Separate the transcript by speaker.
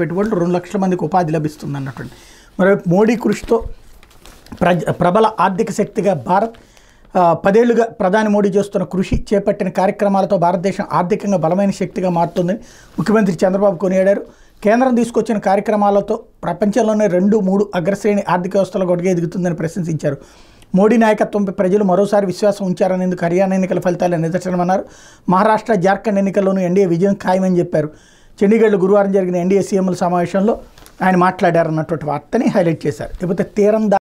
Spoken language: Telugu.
Speaker 1: పెట్టుబడులు రెండు లక్షల మందికి ఉపాధి లభిస్తుంది అన్నటువంటి మరి మోడీ కృషితో ప్రజ ప్రబల ఆర్థిక శక్తిగా భారత్ పదేళ్లుగా ప్రధాని మోడీ చేస్తున్న కృషి చేపట్టిన కార్యక్రమాలతో భారతదేశం ఆర్థికంగా బలమైన శక్తిగా మారుతుందని ముఖ్యమంత్రి చంద్రబాబు కొనియాడారు కేంద్రం తీసుకొచ్చిన కార్యక్రమాలతో ప్రపంచంలోనే రెండు మూడు అగ్రశ్రేణి ఆర్థిక వ్యవస్థలో గొడగ ఎదుగుతుందని ప్రశంసించారు మోడీ నాయకత్వంపై ప్రజలు మరోసారి విశ్వాసం ఉంచారనేందుకు హర్యానా ఎన్నికల ఫలితాలు నిదర్శనమన్నారు మహారాష్ట్ర జార్ఖండ్ ఎన్నికల్లోనూ ఎన్డీఏ విజయం ఖాయమని చెప్పారు చండీగఢ్లో గురువారం జరిగిన ఎన్డీఏ సీఎంల సమావేశంలో ఆయన మాట్లాడారన్నటువంటి వార్తని హైలైట్ చేశారు లేకపోతే తీరం